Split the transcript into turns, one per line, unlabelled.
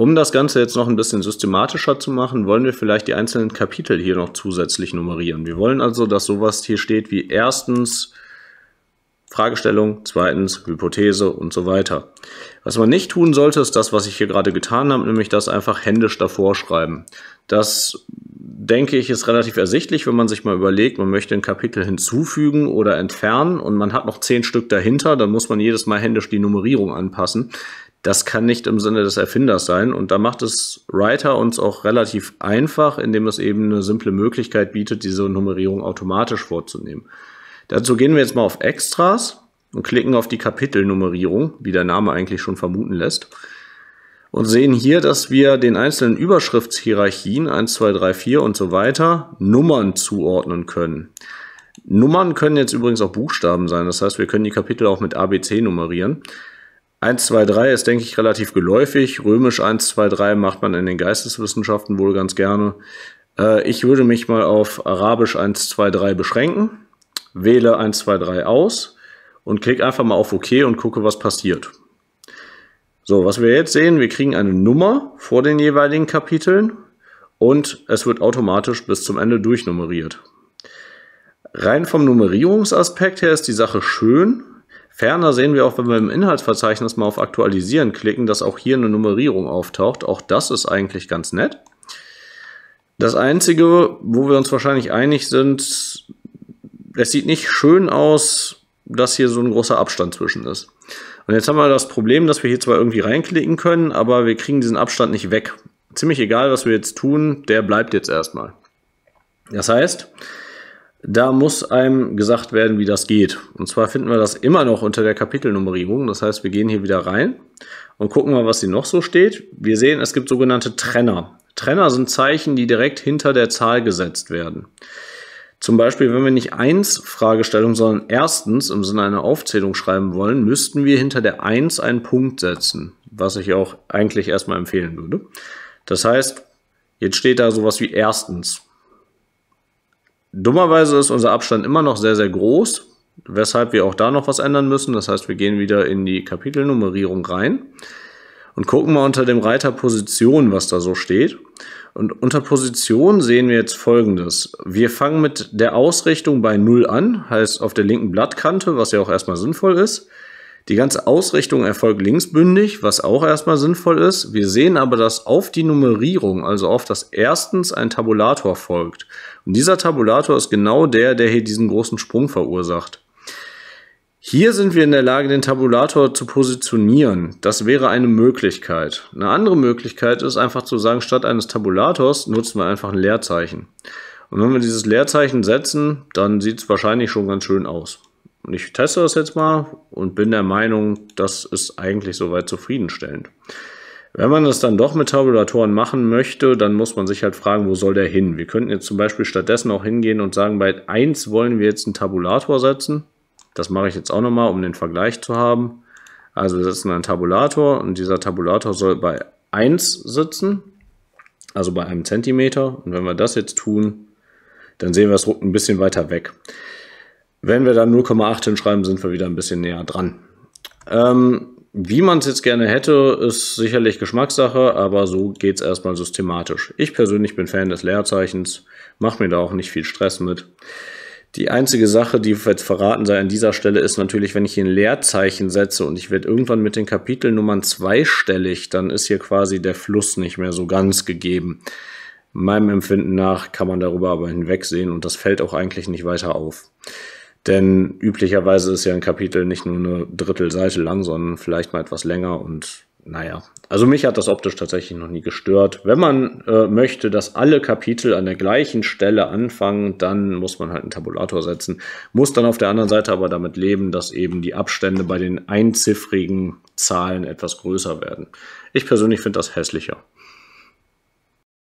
Um das Ganze jetzt noch ein bisschen systematischer zu machen, wollen wir vielleicht die einzelnen Kapitel hier noch zusätzlich nummerieren. Wir wollen also, dass sowas hier steht wie erstens Fragestellung, zweitens Hypothese und so weiter. Was man nicht tun sollte, ist das, was ich hier gerade getan habe, nämlich das einfach händisch davor schreiben. Das, denke ich, ist relativ ersichtlich, wenn man sich mal überlegt, man möchte ein Kapitel hinzufügen oder entfernen und man hat noch zehn Stück dahinter, dann muss man jedes Mal händisch die Nummerierung anpassen das kann nicht im Sinne des Erfinders sein. Und da macht es Writer uns auch relativ einfach, indem es eben eine simple Möglichkeit bietet, diese Nummerierung automatisch vorzunehmen. Dazu gehen wir jetzt mal auf Extras und klicken auf die Kapitelnummerierung, wie der Name eigentlich schon vermuten lässt. Und sehen hier, dass wir den einzelnen Überschriftshierarchien 1, 2, 3, 4 und so weiter Nummern zuordnen können. Nummern können jetzt übrigens auch Buchstaben sein. Das heißt, wir können die Kapitel auch mit ABC nummerieren. 1, 2, 3 ist, denke ich, relativ geläufig. Römisch 1, 2, 3 macht man in den Geisteswissenschaften wohl ganz gerne. Äh, ich würde mich mal auf Arabisch 1, 2, 3 beschränken, wähle 1, 2, 3 aus und klicke einfach mal auf OK und gucke, was passiert. So, was wir jetzt sehen, wir kriegen eine Nummer vor den jeweiligen Kapiteln und es wird automatisch bis zum Ende durchnummeriert. Rein vom Nummerierungsaspekt her ist die Sache schön, Ferner sehen wir auch, wenn wir im Inhaltsverzeichnis mal auf Aktualisieren klicken, dass auch hier eine Nummerierung auftaucht. Auch das ist eigentlich ganz nett. Das Einzige, wo wir uns wahrscheinlich einig sind, es sieht nicht schön aus, dass hier so ein großer Abstand zwischen ist. Und jetzt haben wir das Problem, dass wir hier zwar irgendwie reinklicken können, aber wir kriegen diesen Abstand nicht weg. Ziemlich egal, was wir jetzt tun, der bleibt jetzt erstmal. Das heißt, da muss einem gesagt werden, wie das geht. Und zwar finden wir das immer noch unter der Kapitelnummerierung. Das heißt, wir gehen hier wieder rein und gucken mal, was hier noch so steht. Wir sehen, es gibt sogenannte Trenner. Trenner sind Zeichen, die direkt hinter der Zahl gesetzt werden. Zum Beispiel, wenn wir nicht 1 Fragestellung, sondern erstens im Sinne einer Aufzählung schreiben wollen, müssten wir hinter der 1 einen Punkt setzen, was ich auch eigentlich erstmal empfehlen würde. Das heißt, jetzt steht da sowas wie erstens. Dummerweise ist unser Abstand immer noch sehr, sehr groß, weshalb wir auch da noch was ändern müssen. Das heißt, wir gehen wieder in die Kapitelnummerierung rein und gucken mal unter dem Reiter Position, was da so steht. Und unter Position sehen wir jetzt folgendes. Wir fangen mit der Ausrichtung bei 0 an, heißt auf der linken Blattkante, was ja auch erstmal sinnvoll ist. Die ganze Ausrichtung erfolgt linksbündig, was auch erstmal sinnvoll ist. Wir sehen aber, dass auf die Nummerierung, also auf das erstens ein Tabulator folgt. Und dieser Tabulator ist genau der, der hier diesen großen Sprung verursacht. Hier sind wir in der Lage, den Tabulator zu positionieren. Das wäre eine Möglichkeit. Eine andere Möglichkeit ist einfach zu sagen, statt eines Tabulators nutzen wir einfach ein Leerzeichen. Und wenn wir dieses Leerzeichen setzen, dann sieht es wahrscheinlich schon ganz schön aus. Und ich teste das jetzt mal und bin der Meinung, das ist eigentlich soweit zufriedenstellend. Wenn man das dann doch mit Tabulatoren machen möchte, dann muss man sich halt fragen, wo soll der hin? Wir könnten jetzt zum Beispiel stattdessen auch hingehen und sagen, bei 1 wollen wir jetzt einen Tabulator setzen. Das mache ich jetzt auch nochmal, um den Vergleich zu haben. Also wir setzen einen Tabulator und dieser Tabulator soll bei 1 sitzen, also bei einem Zentimeter. Und wenn wir das jetzt tun, dann sehen wir, es ruckt ein bisschen weiter weg. Wenn wir da 0,8 hinschreiben, sind wir wieder ein bisschen näher dran. Ähm, wie man es jetzt gerne hätte, ist sicherlich Geschmackssache, aber so geht es erstmal systematisch. Ich persönlich bin Fan des Leerzeichens, mache mir da auch nicht viel Stress mit. Die einzige Sache, die jetzt verraten sei an dieser Stelle, ist natürlich, wenn ich hier ein Leerzeichen setze und ich werde irgendwann mit den Kapitelnummern zweistellig, dann ist hier quasi der Fluss nicht mehr so ganz gegeben. Meinem Empfinden nach kann man darüber aber hinwegsehen und das fällt auch eigentlich nicht weiter auf. Denn üblicherweise ist ja ein Kapitel nicht nur eine Drittelseite lang, sondern vielleicht mal etwas länger und naja. Also mich hat das optisch tatsächlich noch nie gestört. Wenn man äh, möchte, dass alle Kapitel an der gleichen Stelle anfangen, dann muss man halt einen Tabulator setzen, muss dann auf der anderen Seite aber damit leben, dass eben die Abstände bei den einziffrigen Zahlen etwas größer werden. Ich persönlich finde das hässlicher.